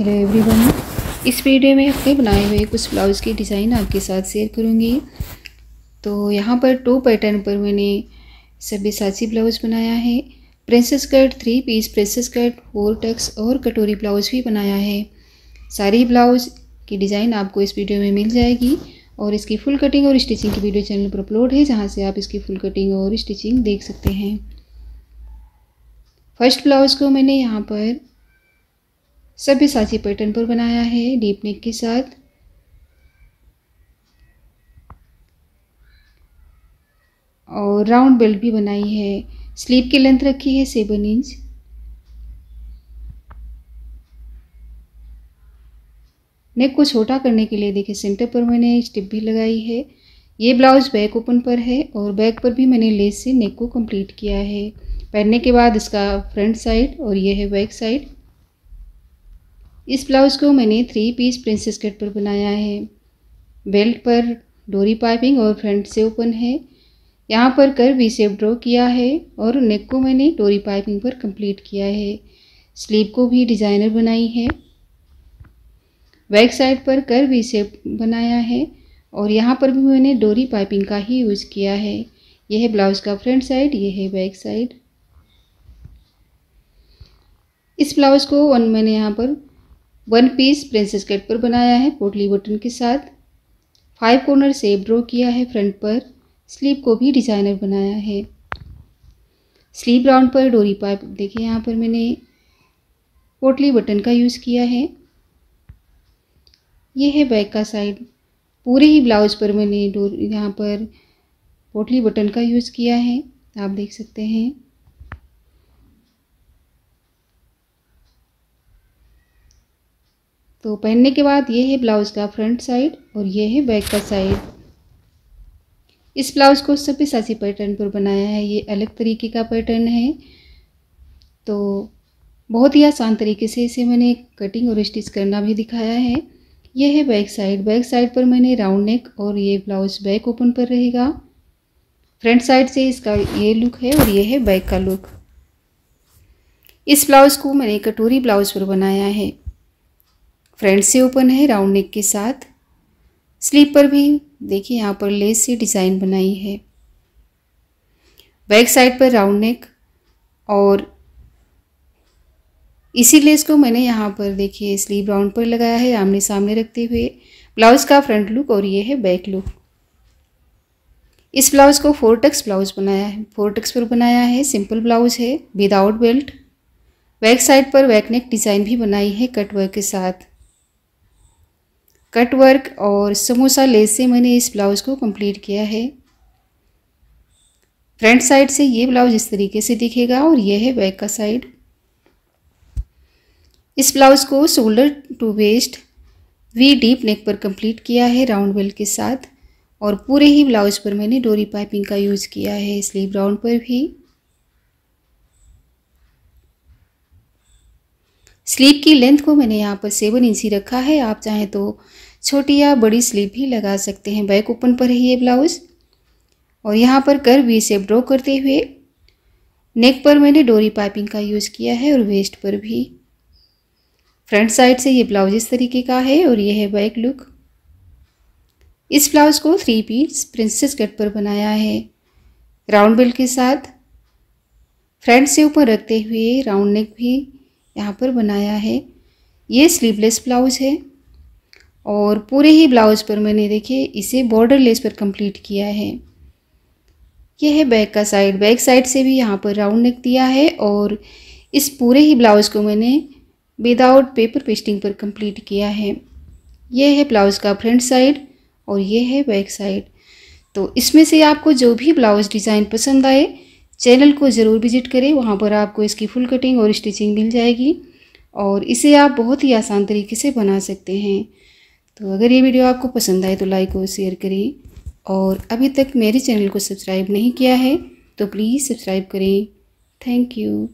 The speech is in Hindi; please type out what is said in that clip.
हेलो एवरीवन इस वीडियो में अपने बनाए हुए कुछ ब्लाउज़ की डिज़ाइन आपके साथ शेयर करूँगी तो यहाँ पर टू पैटर्न पर मैंने सभी साची ब्लाउज़ बनाया है princess cut three piece princess cut four tucks और कटोरी ब्लाउज़ भी बनाया है सारी ब्लाउज़ की डिज़ाइन आपको इस वीडियो में मिल जाएगी और इसकी फुल कटिंग और स्टिचिंग की वीडियो चैनल पर अपलोड है जहाँ से आप इसकी फुल कटिंग और स्टिचिंग देख सकते हैं फर्स्ट ब्लाउज़ को मैंने यहाँ पर सभ्य साथी पैटर्न पर बनाया है डीप नेक के साथ और राउंड बेल्ट भी बनाई है स्लीव की लेंथ रखी है सेवन इंच नेक को छोटा करने के लिए देखिए सेंटर पर मैंने स्टिप भी लगाई है ये ब्लाउज बैक ओपन पर है और बैक पर भी मैंने लेस से नेक को कंप्लीट किया है पहनने के बाद इसका फ्रंट साइड और ये है बैक साइड इस ब्लाउज़ को मैंने थ्री पीस प्रिंसेस कट पर बनाया है बेल्ट पर डोरी पाइपिंग और फ्रंट से ओपन है यहाँ पर कर वी सेप ड्रॉ किया है और नेक को मैंने डोरी पाइपिंग पर कंप्लीट किया है स्लीव को भी डिज़ाइनर बनाई है बैक साइड पर कर वी सेप बनाया है और यहाँ पर भी मैंने डोरी पाइपिंग का ही यूज़ किया है यह है ब्लाउज़ का फ्रंट साइड यह है बैक साइड इस ब्लाउज़ को वन मैंने यहाँ पर वन पीस प्रिंसेस कट पर बनाया है पोटली बटन के साथ फाइव कॉर्नर सेप ड्रॉ किया है फ्रंट पर स्लीव को भी डिज़ाइनर बनाया है स्लीव राउंड पर डोरी पाइप देखिए यहाँ पर मैंने पोटली बटन का यूज़ किया है ये है बैक का साइड पूरे ही ब्लाउज पर मैंने डोरी यहाँ पर पोटली बटन का यूज़ किया है आप देख सकते हैं तो पहनने के बाद ये है ब्लाउज़ का फ्रंट साइड और ये है बैक का साइड इस ब्लाउज़ को सभी सासी पैटर्न पर बनाया है ये अलग तरीके का पैटर्न है तो बहुत ही आसान तरीके से इसे मैंने कटिंग और स्टिच करना भी दिखाया है ये है बैक साइड बैक साइड पर मैंने राउंड नेक और ये ब्लाउज़ बैक ओपन पर रहेगा फ्रंट साइड से इसका ये लुक है और ये है बैक का लुक इस ब्लाउज़ को मैंने कटोरी ब्लाउज़ पर बनाया है फ्रंट से ओपन है राउंड नेक के साथ स्लीपर पर भी देखिए यहाँ पर लेस से डिज़ाइन बनाई है बैक साइड पर राउंड नेक और इसी लेस को मैंने यहाँ पर देखिए स्लीव राउंड पर लगाया है आमने सामने रखते हुए ब्लाउज़ का फ्रंट लुक और ये है बैक लुक इस ब्लाउज़ को फोर टक्स ब्लाउज़ बनाया है फोर टक्स पर बनाया है सिंपल ब्लाउज़ है विदाउट बेल्ट बैक साइड पर बैक नेक डिज़ाइन भी बनाई है कट वर्क के साथ कट वर्क और समोसा लेस से मैंने इस ब्लाउज़ को कंप्लीट किया है फ्रंट साइड से ये ब्लाउज इस तरीके से दिखेगा और यह है बैक का साइड इस ब्लाउज़ को shoulder to waist V deep neck पर कंप्लीट किया है राउंड बेल्ट के साथ और पूरे ही ब्लाउज़ पर मैंने डोरी पाइपिंग का यूज़ किया है स्लीव राउंड पर भी स्लीप की लेंथ को मैंने यहाँ पर सेवन इंची रखा है आप चाहें तो छोटी या बड़ी स्लीप भी लगा सकते हैं बैक ओपन पर है ये ब्लाउज़ और यहाँ पर कर वी सेप ड्रॉ करते हुए नेक पर मैंने डोरी पाइपिंग का यूज़ किया है और वेस्ट पर भी फ्रंट साइड से ये ब्लाउज इस तरीके का है और ये है बैक लुक इस ब्लाउज़ को थ्री पीस प्रिंसेस कट पर बनाया है राउंड बेल्ट के साथ फ्रंट से ऊपर रखते हुए राउंड नेक भी यहाँ पर बनाया है ये स्लीवलेस ब्लाउज है और पूरे ही ब्लाउज पर मैंने देखिए इसे बॉर्डर लेस पर कंप्लीट किया है यह है बैक का साइड बैक साइड से भी यहाँ पर राउंड नेक दिया है और इस पूरे ही ब्लाउज़ को मैंने विदाउट पेपर पेस्टिंग पर कंप्लीट किया है यह है ब्लाउज़ का फ्रंट साइड और यह है बैक साइड तो इसमें से आपको जो भी ब्लाउज़ डिज़ाइन पसंद आए चैनल को ज़रूर विजिट करें वहाँ पर आपको इसकी फुल कटिंग और स्टिचिंग मिल जाएगी और इसे आप बहुत ही आसान तरीके से बना सकते हैं तो अगर ये वीडियो आपको पसंद आए तो लाइक और शेयर करें और अभी तक मेरे चैनल को सब्सक्राइब नहीं किया है तो प्लीज़ सब्सक्राइब करें थैंक यू